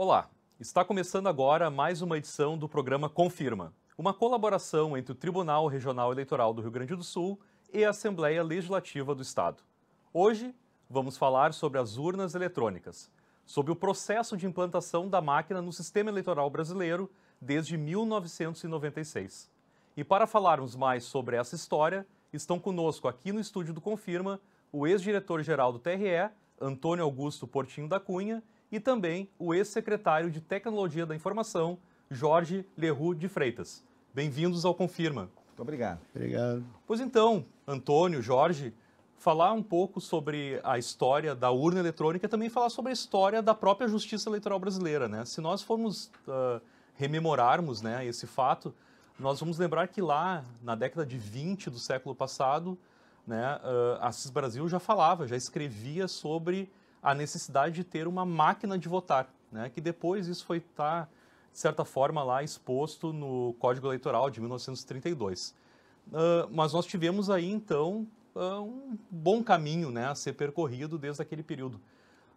Olá, está começando agora mais uma edição do programa Confirma, uma colaboração entre o Tribunal Regional Eleitoral do Rio Grande do Sul e a Assembleia Legislativa do Estado. Hoje, vamos falar sobre as urnas eletrônicas, sobre o processo de implantação da máquina no sistema eleitoral brasileiro desde 1996. E para falarmos mais sobre essa história, estão conosco aqui no estúdio do Confirma o ex-diretor-geral do TRE, Antônio Augusto Portinho da Cunha, e também o ex-secretário de Tecnologia da Informação, Jorge Leroux de Freitas. Bem-vindos ao Confirma. Muito obrigado. Obrigado. Pois então, Antônio, Jorge, falar um pouco sobre a história da urna eletrônica e também falar sobre a história da própria justiça eleitoral brasileira. Né? Se nós formos uh, rememorarmos né, esse fato, nós vamos lembrar que lá na década de 20 do século passado, né, uh, a CIS Brasil já falava, já escrevia sobre a necessidade de ter uma máquina de votar, né? que depois isso foi estar, tá, de certa forma, lá exposto no Código Eleitoral de 1932. Uh, ah, mas nós tivemos aí, então, uh, um bom caminho né, a ser percorrido desde aquele período.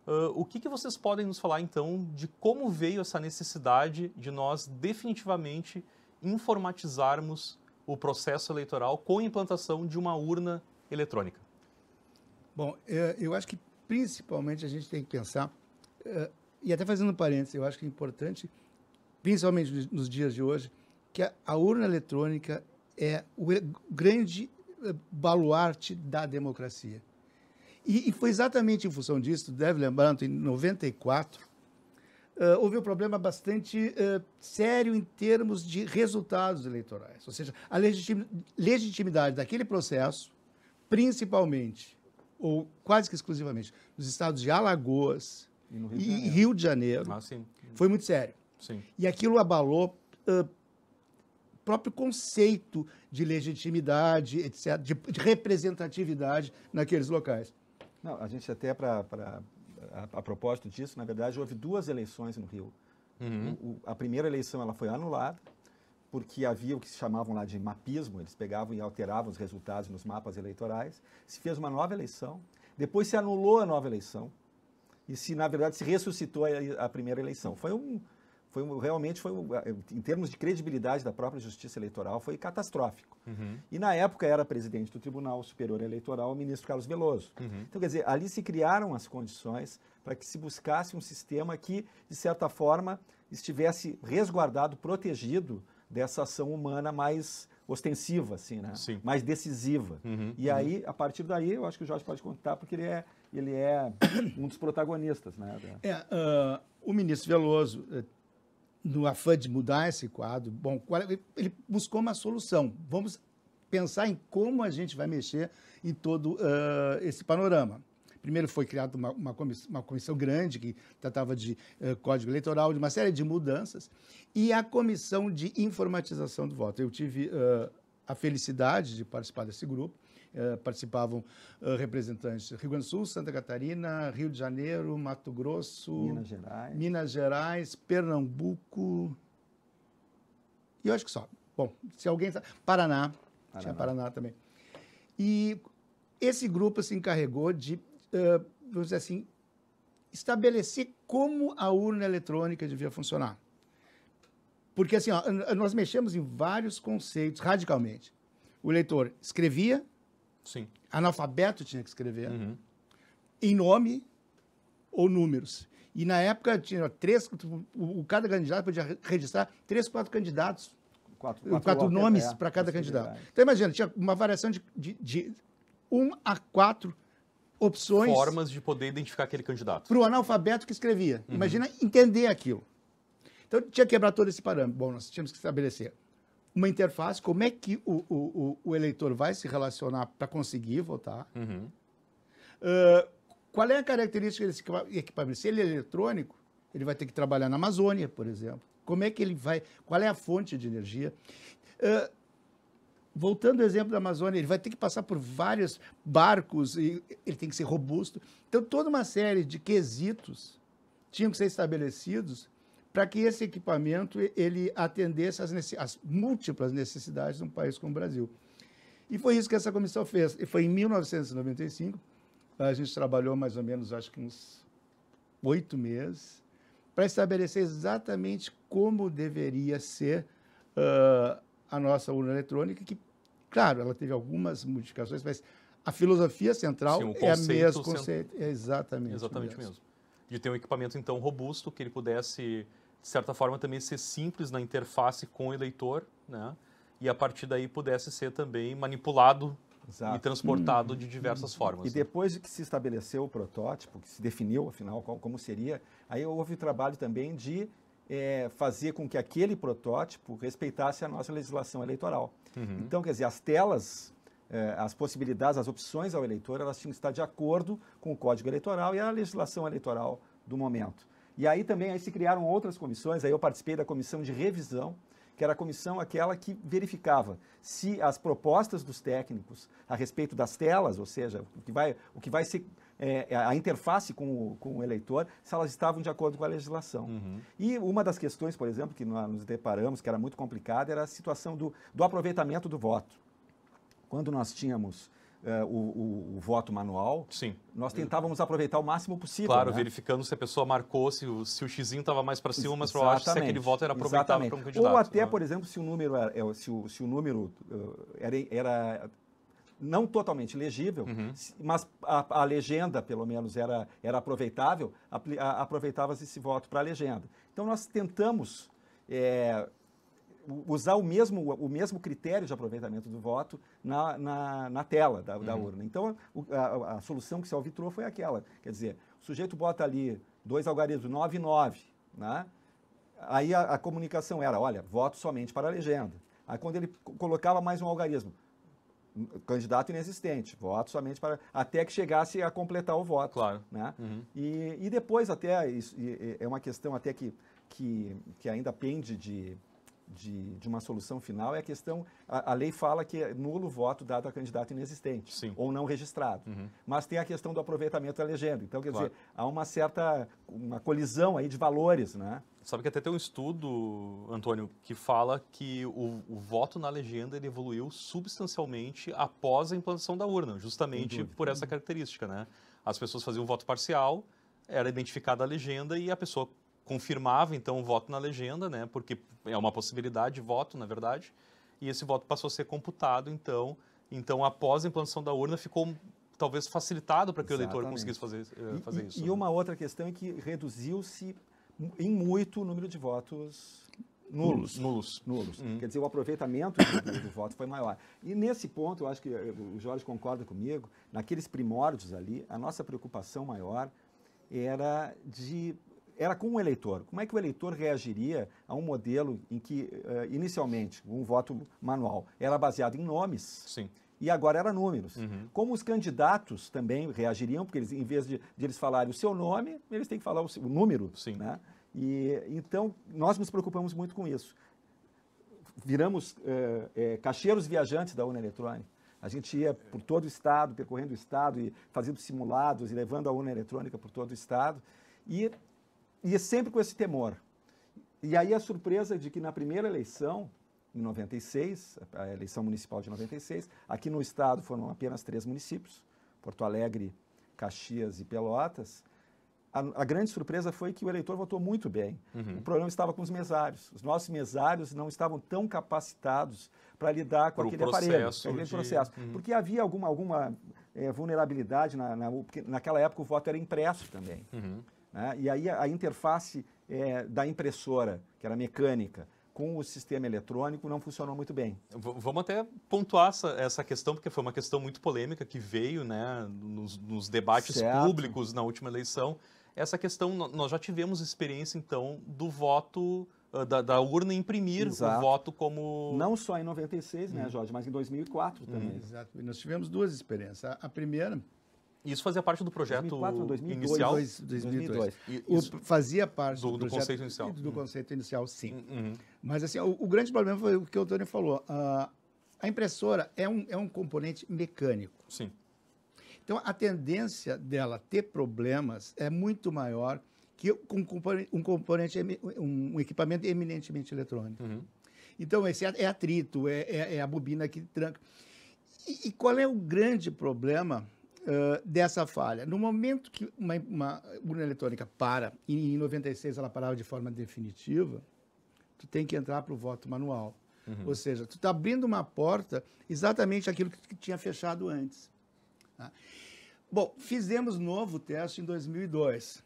Uh, o que, que vocês podem nos falar, então, de como veio essa necessidade de nós definitivamente informatizarmos o processo eleitoral com a implantação de uma urna eletrônica? Bom, é, eu acho que principalmente a gente tem que pensar, uh, e até fazendo um parênteses, eu acho que é importante, principalmente nos dias de hoje, que a, a urna eletrônica é o grande eh, baluarte da democracia. E, e, foi exatamente em função disso, deve lembrar, em 94, uh, eh, houve um problema bastante uh, sério em termos de resultados eleitorais. Ou seja, a legitimidade daquele processo, principalmente ou quase que exclusivamente, nos estados de Alagoas e, Rio, e de Janeiro. Rio de Janeiro. Ah, foi muito sério. Sim. E aquilo abalou o uh, próprio conceito de legitimidade, etc., de, de representatividade naqueles locais. Não, a gente até, para a, a, propósito disso, na verdade, houve duas eleições no Rio. Uhum. O, a primeira eleição ela foi anulada, porque havia o que se chamavam lá de mapismo, eles pegavam e alteravam os resultados nos mapas eleitorais. Se fez uma nova eleição, depois se anulou a nova eleição e se, na verdade, se ressuscitou a, a primeira eleição. Foi um, foi um, realmente foi um, em termos de credibilidade da própria Justiça Eleitoral foi catastrófico. Uhum. E na época era presidente do Tribunal Superior Eleitoral o ministro Carlos Veloso. Uhum. Então quer dizer, ali se criaram as condições para que se buscasse um sistema que de certa forma estivesse resguardado, protegido dessa ação humana mais ostensiva, assim, né? Sim. Mais decisiva. Uhum, e uhum. aí, a partir daí, eu acho que o Jorge pode contar, porque ele é, ele é um dos protagonistas, né? É, uh, o ministro Veloso, eh, no afã de mudar esse quadro, bom, é, ele buscou uma solução. Vamos pensar em como a gente vai mexer em todo uh, esse panorama. Primeiro foi criada uma, uma, comissão, uma comissão grande que tratava de uh, código eleitoral, de uma série de mudanças, e a comissão de informatização do voto. Eu tive uh, a felicidade de participar desse grupo. Uh, participavam representantes Rio Grande do Sul, Santa Catarina, Rio de Janeiro, Mato Grosso, Minas Gerais, Minas Gerais Pernambuco. E eu acho que só. Bom, se alguém. Paraná. Tá, Paraná. Tinha Paraná também. E esse grupo se encarregou de vamos dizer assim, estabelecer como a urna eletrônica devia funcionar. Porque assim, ó, nós mexemos em vários conceitos radicalmente. O eleitor escrevia, Sim. analfabeto tinha que escrever, uhum. em nome ou números. E na época tinha três, o, cada candidato podia registrar três, quatro candidatos, quatro, quatro, quatro nomes é, para cada candidato. É. Então imagina, tinha uma variação de, de, de um a quatro opções. Formas de poder identificar aquele candidato. Para o analfabeto que escrevia. Uhum. Imagina entender aquilo. Então, tinha que quebrar todo esse parâmetro. Bom, nós tínhamos que estabelecer uma interface, como é que o, o, o eleitor vai se relacionar para conseguir votar. Uhum. Uh, qual é a característica desse equipamento? Se ele é eletrônico, ele vai ter que trabalhar na Amazônia, por exemplo. Como é que ele vai? Qual é a fonte de energia? Uh, voltando ao exemplo da Amazônia, ele vai ter que passar por vários barcos, e ele tem que ser robusto. Então, toda uma série de quesitos tinham que ser estabelecidos para que esse equipamento ele atendesse às, múltiplas necessidades de um país como o Brasil. E foi isso que essa comissão fez. E foi em 1995, a gente trabalhou mais ou menos, acho que uns oito meses, para estabelecer exatamente como deveria ser uh, a nossa urna eletrônica, que, claro, ela teve algumas modificações, mas a filosofia central Sim, é a mesma. Conceito, é exatamente. Exatamente mesmo. mesmo. De ter um equipamento, então, robusto, que ele pudesse, de certa forma, também ser simples na interface com o eleitor, né? E a partir daí pudesse ser também manipulado Exato. e transportado hum, de uhum. diversas hum. formas. E né? depois que se estabeleceu o protótipo, que se definiu, afinal, como seria, aí houve o trabalho também de é, fazer com que aquele protótipo respeitasse a nossa legislação eleitoral. Uhum. Então, quer dizer, as telas, é, as possibilidades, as opções ao eleitor, elas tinham que estar de acordo com o Código Eleitoral e a legislação eleitoral do momento. E aí também aí se criaram outras comissões, aí eu participei da comissão de revisão, que era a comissão aquela que verificava se as propostas dos técnicos a respeito das telas, ou seja, o que vai, o que vai ser é, é, a interface com o, com o, eleitor, se elas estavam de acordo com a legislação. Uhum. E uma das questões, por exemplo, que nós nos deparamos, que era muito complicada, era a situação do, do aproveitamento do voto. Quando nós tínhamos é, o, o, o, voto manual, Sim. nós tentávamos aproveitar o máximo possível. Claro, né? verificando se a pessoa marcou, se o, se o xizinho estava mais para cima, mas para se aquele voto era aproveitável para um candidato. Ou até, né? por exemplo, se o número, era, é, se o, se o número era, era não totalmente legível, uhum. mas a, a, legenda, pelo menos, era, era aproveitável, aproveitava-se esse voto para a legenda. Então, nós tentamos é, usar o mesmo, o mesmo critério de aproveitamento do voto na, na, na tela da, uhum. da, urna. Então, a, a, a, solução que se alvitrou foi aquela. Quer dizer, o sujeito bota ali dois algarismos, 9 e 9, né? aí a, a comunicação era, olha, voto somente para a legenda. Aí, quando ele colocava mais um algarismo, candidato inexistente, voto somente para até que chegasse a completar o voto, claro, né? Uhum. E, e depois até isso, é uma questão até que que, que ainda pende de de, de, uma solução final é a questão. A, a, lei fala que é nulo voto dado a candidato inexistente Sim. ou não registrado. Uhum. Mas tem a questão do aproveitamento da legenda. Então, quer claro. dizer, há uma certa uma colisão aí de valores, né? Sabe que até tem um estudo, Antônio, que fala que o, o voto na legenda ele evoluiu substancialmente após a implantação da urna, justamente por essa característica, né? As pessoas faziam voto parcial, era identificada a legenda e a pessoa confirmava então o voto na legenda, né? Porque é uma possibilidade de voto, na verdade. E esse voto passou a ser computado, então, então após a implantação da urna ficou talvez facilitado para que Exatamente. o eleitor conseguisse fazer, eh, fazer e, isso. E né? uma outra questão é que reduziu-se em muito o número de votos nulos. Nulos. nulos. Uhum. Quer dizer, o aproveitamento do, do, voto foi maior. E nesse ponto, eu acho que eh, o Jorge concorda comigo, naqueles primórdios ali, a nossa preocupação maior era de era com o eleitor. Como é que o eleitor reagiria a um modelo em que, eh, inicialmente, um voto manual era baseado em nomes? Sim e agora era números. Uhum. Como os candidatos também reagiriam, porque eles, em vez de, de eles falarem o seu nome, eles têm que falar o, seu, o número. Sim. Né? E, então, nós nos preocupamos muito com isso. Viramos é, eh, eh, caixeiros viajantes da urna eletrônica. A gente ia por todo o Estado, percorrendo o Estado e fazendo simulados e levando a urna eletrônica por todo o Estado. E ia sempre com esse temor. E aí a surpresa de que na primeira eleição, em 96, a eleição municipal de 96, aqui no estado foram apenas três municípios, Porto Alegre, Caxias e Pelotas, a, a, grande surpresa foi que o eleitor votou muito bem. Uhum. O problema estava com os mesários. Os nossos mesários não estavam tão capacitados para lidar com Pro aquele aparelho, aquele de... processo. Uhum. Porque havia alguma, alguma é, vulnerabilidade, na, na, porque naquela época o voto era impresso também. Uhum. Né? E aí a, interface é, da impressora, que era mecânica, com o sistema eletrônico não funcionou muito bem. V vamos até pontuar essa, essa, questão, porque foi uma questão muito polêmica que veio né, nos, nos debates certo. públicos na última eleição. Essa questão, nós já tivemos experiência, então, do voto, ah, da, da urna imprimir Exato. o voto como... Não só em 96, né, hum. Jorge, mas em 2004 hum, também. Hum, exato. E nós tivemos duas experiências. A, a primeira isso fazia parte do projeto 2004, 2002, inicial? 2002. 2002. fazia parte do, do, do projeto, conceito inicial. Do uhum. conceito inicial, sim. Uhum. uhum. Mas assim, o, o, grande problema foi o que o Antônio falou. Uh, a impressora é um, é um componente mecânico. Sim. Então, a tendência dela ter problemas é muito maior que um componente, um, componente, um equipamento eminentemente eletrônico. Uhum. Então, esse é, é atrito, é, é, é, a bobina que tranca. E, e qual é o grande problema dessa falha. No momento que uma, uma urna eletrônica para, e em 96 ela parava de forma definitiva, tu tem que entrar para o voto manual. Uhum. Ou seja, tu está abrindo uma porta exatamente aquilo que, que tinha fechado antes. Tá? Bom, fizemos novo teste em 2002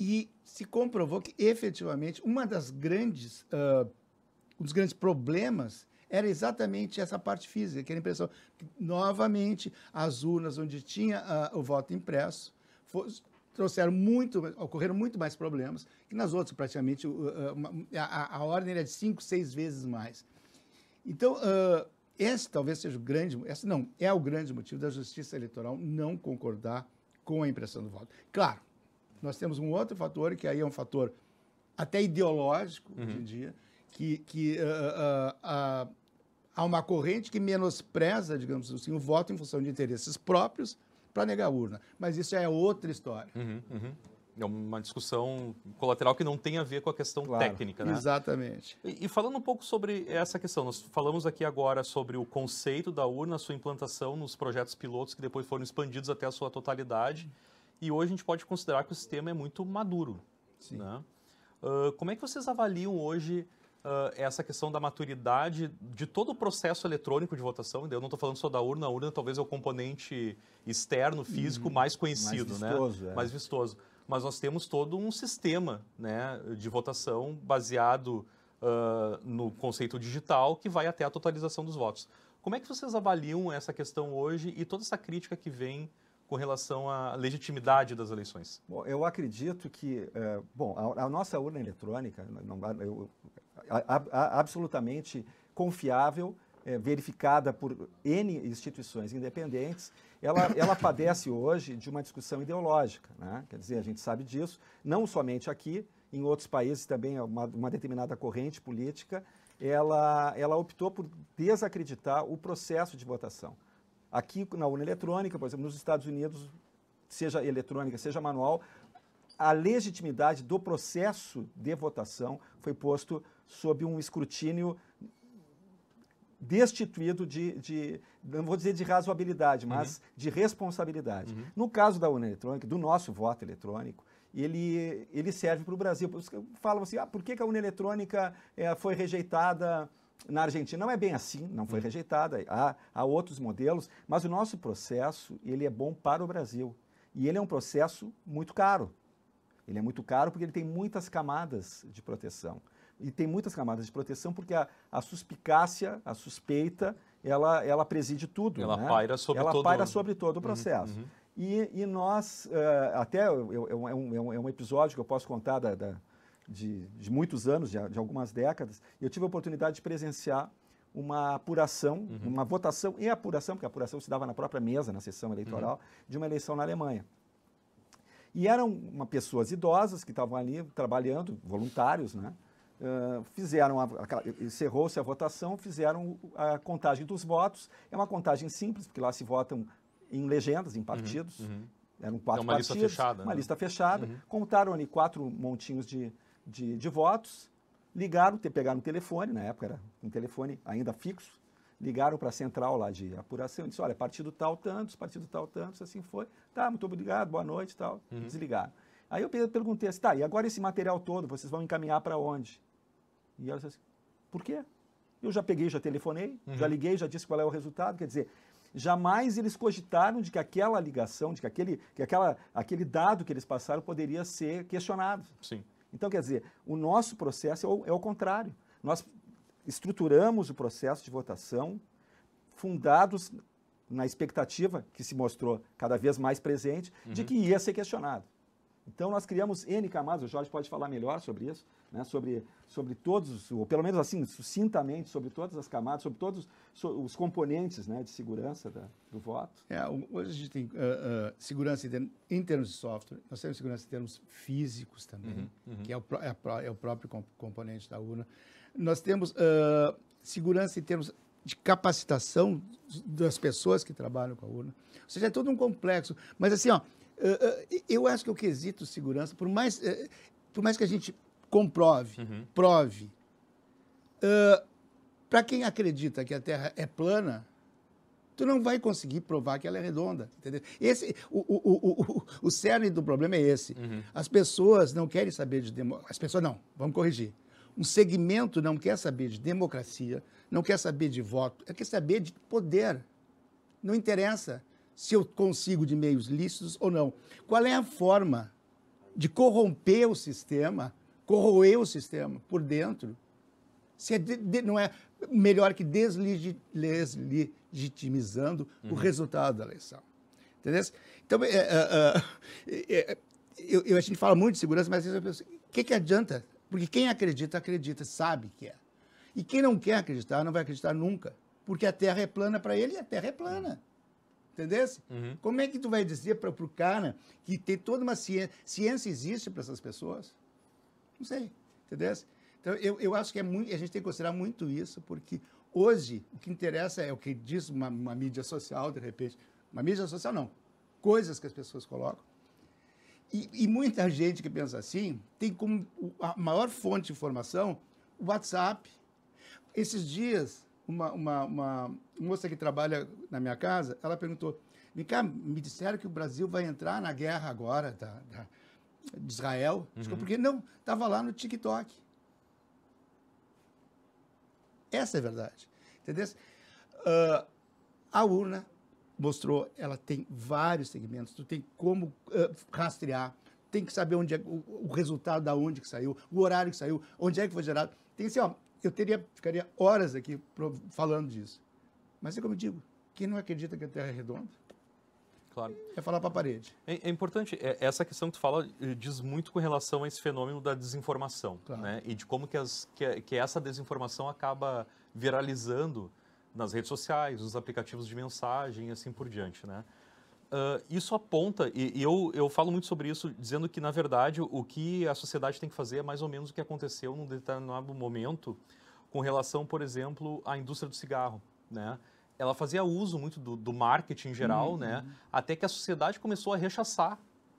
e se comprovou que efetivamente uma das grandes, uh, um dos grandes problemas era exatamente essa parte física, que a impressão. Novamente, as urnas onde tinha uh, o voto impresso trouxeram muito, ocorreram muito mais problemas que nas outras, praticamente. Uh, a, a, ordem era de cinco, seis vezes mais. Então, ah, esse talvez seja o grande, esse não, é o grande motivo da justiça eleitoral não concordar com a impressão do voto. Claro, nós temos um outro fator, que aí é um fator até ideológico uhum. hoje em uhum. dia, que, que uh, uh, uh, há uma corrente que menospreza, digamos assim, o voto em função de interesses próprios para negar a urna. Mas isso é outra história. Uhum, uhum. É uma discussão colateral que não tem a ver com a questão claro, técnica, né? Exatamente. E, e, falando um pouco sobre essa questão, nós falamos aqui agora sobre o conceito da urna, sua implantação nos projetos pilotos que depois foram expandidos até a sua totalidade. E hoje a gente pode considerar que o sistema é muito maduro. Sim. Né? Uh, como é que vocês avaliam hoje Uh, essa questão da maturidade de todo o processo eletrônico de votação. Eu não estou falando só da urna, a urna talvez é o componente externo, físico, uhum. mais conhecido, mais né? vistoso, né? É. Mais vistoso. Mas nós temos todo um sistema né, de votação baseado uh, no conceito digital que vai até a totalização dos votos. Como é que vocês avaliam essa questão hoje e toda essa crítica que vem com relação à legitimidade das eleições? Bom, eu acredito que, é, bom, a, a, nossa urna eletrônica, não, eu, a, a, absolutamente confiável, é, verificada por N instituições independentes, ela, ela padece hoje de uma discussão ideológica. Né? Quer dizer, a gente sabe disso, não somente aqui, em outros países também, é uma, uma determinada corrente política, ela, ela optou por desacreditar o processo de votação. Aqui na urna eletrônica, por exemplo, nos Estados Unidos, seja eletrônica, seja manual, a legitimidade do processo de votação foi posto sob um escrutínio destituído de, de, não vou dizer de razoabilidade, mas uhum. de responsabilidade. Uhum. No caso da urna eletrônica, do nosso voto eletrônico, ele, ele serve para o Brasil. Falam assim, ah, por que, que a urna eletrônica é, foi rejeitada na Argentina? Não é bem assim, não foi uhum. rejeitada, há, há outros modelos, mas o nosso processo, ele é bom para o Brasil. E ele é um processo muito caro. Ele é muito caro porque ele tem muitas camadas de proteção e tem muitas camadas de proteção, porque a, a suspicácia, a suspeita, ela, ela preside tudo. Ela né? paira sobre ela todo Ela paira sobre todo o uhum, processo. Uhum, uhum. E, e, nós, uh, até eu, é, é, é, um, é um episódio que eu posso contar da, da de, de, muitos anos, de, de, algumas décadas, eu tive a oportunidade de presenciar uma apuração, uhum. uma votação e apuração, porque a apuração se dava na própria mesa, na sessão uhum. eleitoral, de uma eleição na Alemanha. E eram uma, pessoas idosas que estavam ali trabalhando, voluntários, né? fizeram a, encerrou-se a votação, fizeram a contagem dos votos. É uma contagem simples, porque lá se votam em legendas, em uhum, partidos. Uhum, uhum. Eram então, quatro é uma partidos. Lista fechada, uma né? lista fechada. Uhum. Contaram ali quatro montinhos de, de, de votos, ligaram, pegaram um telefone, na época era um telefone ainda fixo, ligaram para a central lá de apuração e disseram, olha, partido tal tantos, partido tal tantos, assim foi. Tá, muito obrigado, boa noite tal. Uhum. Desligaram. Aí eu perguntei assim, tá, e agora esse material todo, vocês vão encaminhar para onde? E ela disse assim, por quê? Eu já peguei, já telefonei, uhum. já liguei, já disse qual é o resultado. Quer dizer, jamais eles cogitaram de que aquela ligação, de que aquele, que aquela, aquele dado que eles passaram poderia ser questionado. Sim. Então, quer dizer, o nosso processo é o, é o contrário. Nós estruturamos o processo de votação fundados na expectativa, que se mostrou cada vez mais presente, uhum. de que ia ser questionado. Então nós criamos N camadas, o Jorge pode falar melhor sobre isso, né? sobre, sobre todos, ou pelo menos assim, sucintamente, sobre todas as camadas, sobre todos os componentes né, de segurança da, do voto. É, hoje a gente tem uh, uh, segurança em, termos de software, nós temos segurança em termos físicos também, uhum, uhum. que é o, é, é, o próprio componente da urna. Nós temos uh, segurança em termos de capacitação das pessoas que trabalham com a urna. Ou seja, é todo um complexo. Mas assim, ó, eh, eh, eu acho que o quesito segurança, por mais, eh, por mais que a gente comprove, uhum. prove, para quem acredita que a Terra é plana, tu não vai conseguir provar que ela é redonda. Entendeu? Esse, o, o, o, o, cerne do problema é esse. Uhum. As pessoas não querem saber de democracia. As pessoas não, vamos corrigir. Um segmento não quer saber de democracia, não quer saber de voto, é quer saber de poder. Não interessa se eu consigo de meios lícitos ou não. Qual é a forma de corromper o sistema, corroer o sistema por dentro? Se é de, de, não é melhor que deslegitimizando uhum. o resultado da eleição. Entendeu? Então, é é, é, é, eu, eu, a gente fala muito de segurança, mas o que, que adianta? Porque quem acredita, acredita, sabe que é. E quem não quer acreditar, não vai acreditar nunca. Porque a Terra é plana para ele e a Terra é plana. Uhum. Entendesse? Uhum. Como é que tu vai dizer para o cara que tem toda uma ciência. Ciência existe para essas pessoas? Não sei. Entendesse? Então, eu, eu acho que é muito, a gente tem que considerar muito isso, porque hoje o que interessa é o que diz uma, uma mídia social, de repente. Uma mídia social não. Coisas que as pessoas colocam. E, e, muita gente que pensa assim tem como a maior fonte de informação o WhatsApp. Esses dias uma, uma, uma moça que trabalha na minha casa, ela perguntou, vem cá, me disseram que o Brasil vai entrar na guerra agora da, da de Israel. Uhum. que porque não, estava lá no TikTok. Essa é a verdade. Entendeu? Uh, a urna mostrou, ela tem vários segmentos, tu tem como uh, rastrear, tem que saber onde é o, o, resultado da onde que saiu, o horário que saiu, onde é que foi gerado. Tem assim, ó, eu teria, ficaria horas aqui falando disso. Mas é como eu digo, quem não acredita que a Terra é redonda, claro. é falar para a parede. É, é importante, é, essa questão que tu fala eh, diz muito com relação a esse fenômeno da desinformação, claro. né? E de como que, as, que, é, que essa desinformação acaba viralizando nas redes sociais, nos aplicativos de mensagem e assim por diante, né? Uh, isso aponta, e, e, eu, eu falo muito sobre isso, dizendo que, na verdade, o que a sociedade tem que fazer é mais ou menos o que aconteceu num determinado momento com relação, por exemplo, à indústria do cigarro, né? Ela fazia uso muito do, do marketing em geral, uhum. né? Até que a sociedade começou a rechaçar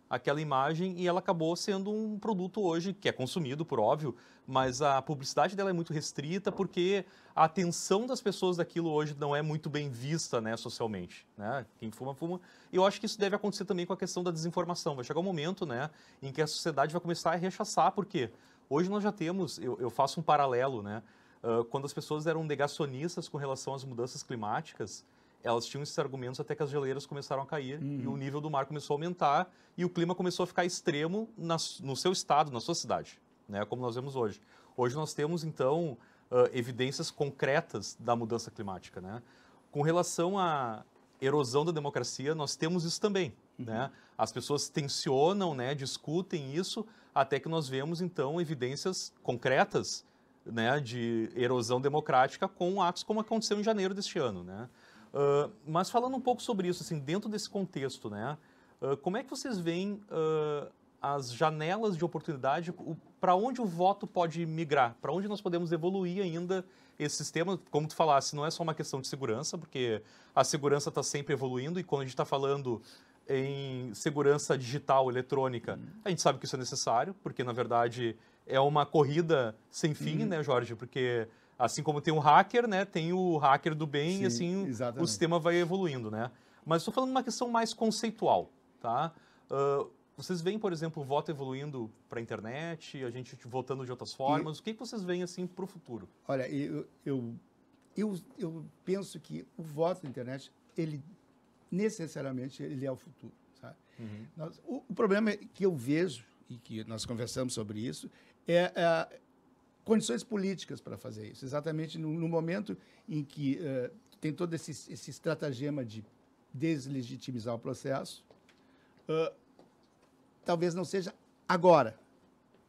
aquela imagem e ela acabou sendo um produto hoje que é consumido, por óbvio, mas a publicidade dela é muito restrita porque a atenção das pessoas daquilo hoje não é muito bem vista, né, socialmente, né? Quem fuma, fuma. E eu acho que isso deve acontecer também com a questão da desinformação. Vai chegar um momento, né, em que a sociedade vai começar a rechaçar, porque hoje nós já temos, eu, eu faço um paralelo, né, uh, quando as pessoas eram negacionistas com relação às mudanças climáticas, elas tinham esses argumentos até que as geleiras começaram a cair uhum. e o uhum. nível do mar começou a aumentar e o clima começou a ficar extremo na, no seu estado, na sua cidade, né, como nós vemos hoje. Hoje nós temos, então, uh, evidências concretas da mudança climática. Né? Com relação à erosão da democracia, nós temos isso também. Uhum. Né? As pessoas tensionam, né, discutem isso, até que nós vemos, então, evidências concretas né, de erosão democrática com atos como aconteceu em janeiro deste ano. Né? Uh, mas falando um pouco sobre isso, assim, dentro desse contexto, né? Uh, como é que vocês veem uh, as janelas de oportunidade, para onde o voto pode migrar, para onde nós podemos evoluir ainda esse sistema, como tu falasse, não é só uma questão de segurança, porque a segurança está sempre evoluindo e quando a gente está falando em segurança digital, eletrônica, uhum. a gente sabe que isso é necessário, porque na verdade é uma corrida sem fim, uhum. né, Jorge? Porque Assim como tem o hacker, né? Tem o hacker do bem, Sim, e assim exatamente. o sistema vai evoluindo, né? Mas estou falando uma questão mais conceitual, tá? Uh, vocês veem, por exemplo, o voto evoluindo para a internet, a gente votando de outras formas. E, o que, que vocês veem assim para o futuro? Olha, eu, eu, eu, eu, penso que o voto na internet, ele necessariamente ele é o futuro. Sabe? Uhum. Nós, o, o, problema que eu vejo e que nós conversamos sobre isso é, é condições políticas para fazer isso, exatamente no, no momento em que uh, tem todo esse, esse, estratagema de deslegitimizar o processo, uh, talvez não seja agora,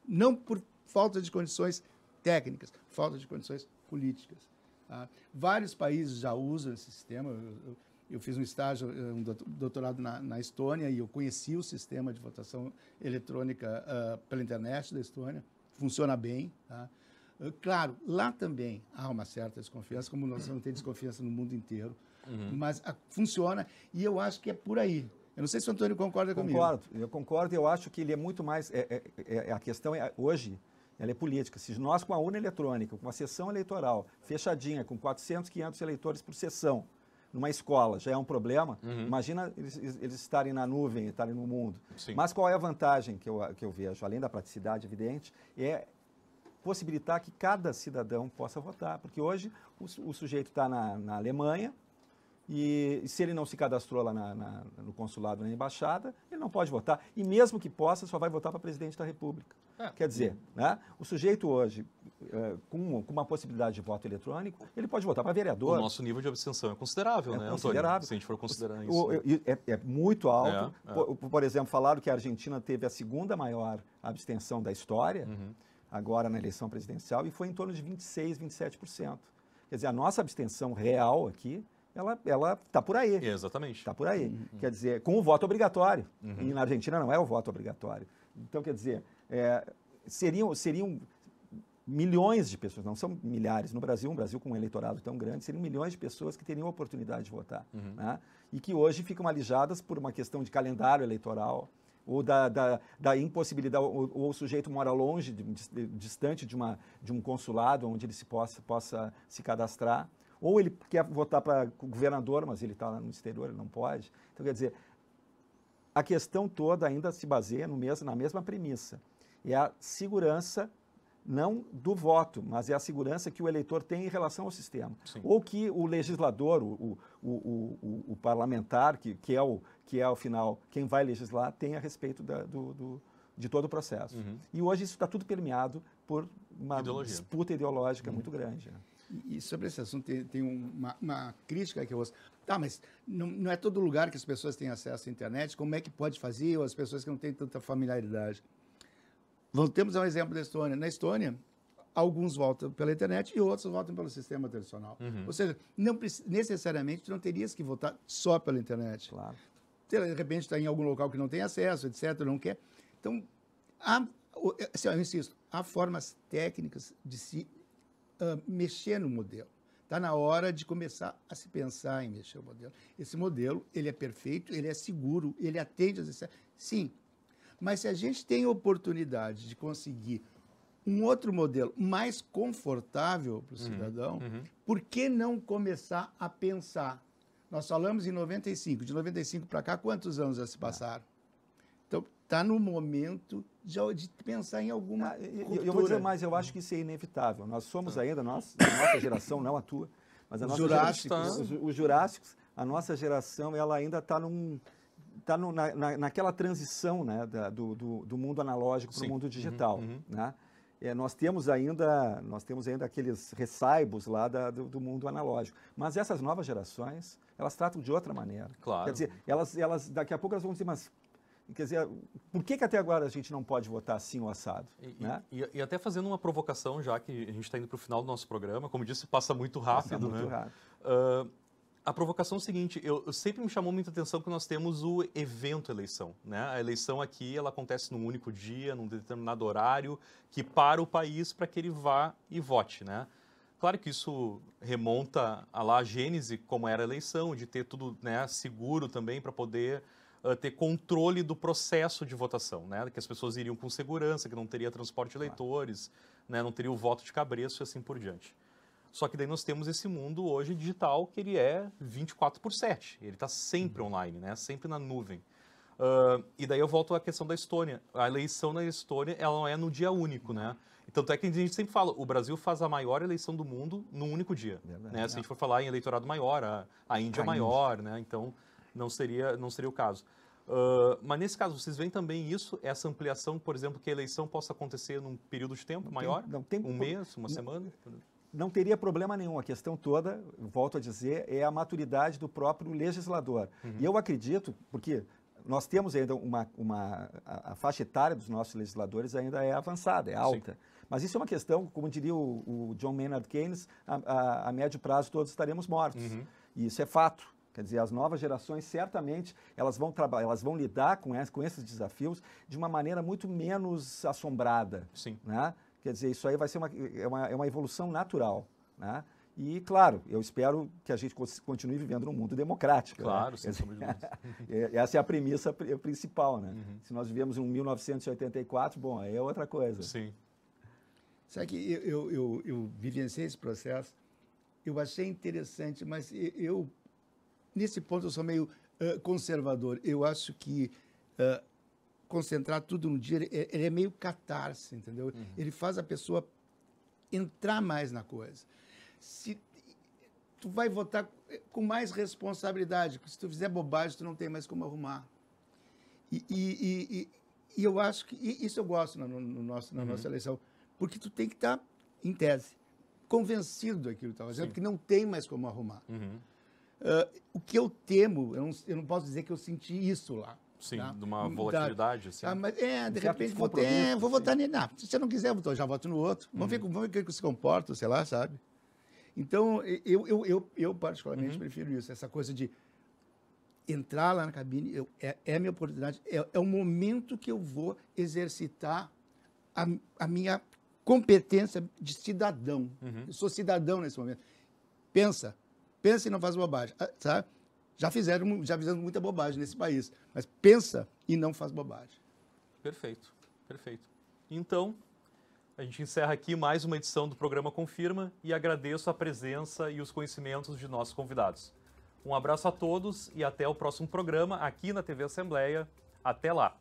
não por falta de condições técnicas, falta de condições políticas. Tá? Vários países já usam esse sistema. Eu, eu, eu fiz um estágio, eh, um doutorado na, na, Estônia e eu conheci o sistema de votação eletrônica uh, pela internet da Estônia. Funciona bem. Tá? Ah, claro, lá também há uma certa desconfiança, como nós não temos desconfiança no mundo inteiro, uhum. mas a, funciona e eu acho que é por aí. Eu não sei se o Antônio concorda concordo, comigo. Concordo, eu concordo. Eu acho que ele é muito mais. É, é, é, é, a questão é, hoje ela é política. Se nós, com a urna eletrônica, com a sessão eleitoral fechadinha, com 400, 500 eleitores por sessão, numa escola já é um problema, uhum. imagina eles, eles, estarem na nuvem, estarem no mundo. Sim. Mas qual é a vantagem que eu, que eu vejo, além da praticidade, evidente, é possibilitar que cada cidadão possa votar, porque hoje o, o sujeito está na, na, Alemanha e, e, se ele não se cadastrou lá na, na, no consulado, na embaixada, ele não pode votar. E mesmo que possa, só vai votar para presidente da República. É. Quer dizer, né, o sujeito hoje, é, com, com, uma possibilidade de voto eletrônico, ele pode votar para vereador. O nosso nível de abstenção é considerável, é né, considerável. Antônio? Se a gente for considerar isso. Né? O, é, é, muito alto. É, é. Por, por, exemplo, falaram que a Argentina teve a segunda maior abstenção da história. Uhum agora na eleição presidencial e foi em torno de 26, 27%. Quer dizer, a nossa abstenção real aqui, ela ela tá por aí. Exatamente. está por aí. Uhum. Quer dizer, com o voto obrigatório. Uhum. E na Argentina não é o voto obrigatório. Então, quer dizer, é, seriam seriam milhões de pessoas, não são milhares. No Brasil, um Brasil com um eleitorado tão grande, seriam milhões de pessoas que teriam a oportunidade de votar. Uhum. Né? E que hoje ficam alijadas por uma questão de calendário eleitoral, ou da, da, da impossibilidade, ou, ou, o sujeito mora longe, distante de, uma, de um consulado onde ele se possa, possa se cadastrar, ou ele quer votar para governador, mas ele está lá no exterior, ele não pode. Então, quer dizer, a questão toda ainda se baseia no mesmo, na mesma premissa. É a segurança não do voto, mas é a segurança que o eleitor tem em relação ao sistema. Sim. Ou que o legislador, o, o, o, o parlamentar, que, que é o, que é, ao final, quem vai legislar, tem a respeito da, do, do, de todo o processo. Uhum. E hoje isso está tudo permeado por uma Ideologia. disputa ideológica uhum. muito grande. E, e sobre esse assunto tem, tem uma, uma, crítica que eu ouço. Tá, mas não, não, é todo lugar que as pessoas têm acesso à internet. Como é que pode fazer? Ou as pessoas que não têm tanta familiaridade. Voltemos ao exemplo da Estônia. Na Estônia, alguns votam pela internet e outros votam pelo sistema tradicional. Uhum. Ou seja, não necessariamente não terias que votar só pela internet. Claro de repente está em algum local que não tem acesso, etc., não quer. Então, há, assim, eu insisto, há formas técnicas de se uh, mexer no modelo. Está na hora de começar a se pensar em mexer o modelo. Esse modelo, ele é perfeito, ele é seguro, ele atende às necessidades. Sim, mas se a gente tem oportunidade de conseguir um outro modelo mais confortável para o uhum. cidadão, uhum. por que não começar a pensar nós falamos em 95. De 95 para cá, quantos anos já se passaram? Então, está no momento de, de, pensar em alguma. Ah, eu, eu, vou dizer mais, eu acho que isso é inevitável. Nós somos tá. ainda, nós, a nossa geração, não a tua, mas a nossa Geração, os, os Jurássicos, a nossa geração, ela ainda está num está na, na, naquela transição né, da, do, do, do, mundo analógico para o mundo uhum, digital. Uhum, uhum. Né? é, nós temos ainda nós temos ainda aqueles ressaibos lá da, do, do, mundo analógico. Mas essas novas gerações, elas tratam de outra maneira. Claro. Quer dizer, elas, elas daqui a pouco elas vão dizer, mas Quer dizer, por que, que até agora a gente não pode votar sim ou assado? E, né? e, e, até fazendo uma provocação, já que a gente está indo para o final do nosso programa, como disse, passa muito rápido. Passa muito né? rápido. Uh, a provocação é o seguinte, eu, eu, sempre me chamou muita atenção que nós temos o evento eleição, né? A eleição aqui, ela acontece num único dia, num determinado horário, que para o país para que ele vá e vote, né? Claro que isso remonta a lá a gênese, como era a eleição, de ter tudo né, seguro também para poder uh, ter controle do processo de votação, né? Que as pessoas iriam com segurança, que não teria transporte de eleitores, claro. né? não teria o voto de cabreço e assim por diante. Só que daí nós temos esse mundo hoje digital que ele é 24 por 7. Ele está sempre uhum. online, né? sempre na nuvem. Uh, e daí eu volto à questão da Estônia. A eleição na Estônia ela não é no dia único, né? Uhum. Tanto é que a gente sempre fala, o Brasil faz a maior eleição do mundo num único dia. É né? Se a gente for falar em eleitorado maior, a, a Índia é a maior, Índia. né? Então não seria, não seria o caso. Uh, mas nesse caso, vocês veem também isso, essa ampliação, por exemplo, que a eleição possa acontecer num período de tempo não maior? Tem, não, tem, um mês, uma não, semana? não teria problema nenhum. A questão toda, volto a dizer, é a maturidade do próprio legislador. Uhum. E eu acredito, porque nós temos ainda uma, uma a, faixa etária dos nossos legisladores ainda é avançada, é alta. Sim. Mas isso é uma questão, como diria o, o John Maynard Keynes, a, a, a, médio prazo todos estaremos mortos. Uhum. E isso é fato. Quer dizer, as novas gerações certamente elas vão trabalhar, elas vão lidar com, es, com esses desafios de uma maneira muito menos assombrada. Sim. Né? Quer dizer, isso aí vai ser uma, é uma, é uma evolução natural. Né? E, claro, eu espero que a gente continue vivendo num mundo democrático. Né? Claro, né? sem é, Essa é a premissa principal, né? Uhum. Se nós vivemos em 1984, bom, aí é outra coisa. Sim. Sabe que eu, eu, eu, eu vivenciei esse processo, eu achei interessante, mas eu, nesse ponto, eu sou meio uh, conservador. Eu acho que concentrar tudo num dia, ele, ele, é meio catarse, entendeu? Uhum. Ele faz a pessoa entrar mais na coisa. Se tu vai votar com mais responsabilidade, porque se tu fizer bobagem, tu não tem mais como arrumar. E, e, e, e eu acho que isso eu gosto no, no nosso, na uhum. nossa eleição, porque tu tem que estar, tá, em tese, convencido daquilo que tu está fazendo, porque não tem mais como arrumar. Uhum. Uh, o que eu temo, eu não, eu não posso dizer que eu senti isso lá, Sim, tá? de uma hum, tá. volatilidade, assim. Ah, mas, é, de um repente, voto, é, vou votar assim. nele. Não, se você não quiser, eu já voto no outro. Vamos, uhum. ver, vamos ver como é se comporta, sei lá, sabe? Então, eu, eu, eu, eu particularmente uhum. prefiro isso, essa coisa de entrar lá na cabine, eu, é, é a minha oportunidade, é, é o momento que eu vou exercitar a, a minha competência de cidadão. Uhum. Eu sou cidadão nesse momento. Pensa, pensa e não faz bobagem, ah, sabe? Já fizeram, já fizemos muita bobagem nesse país, mas pensa e não faz bobagem. Perfeito, perfeito. Então, a gente encerra aqui mais uma edição do programa Confirma e agradeço a presença e os conhecimentos de nossos convidados. Um abraço a todos e até o próximo programa aqui na TV Assembleia. Até lá!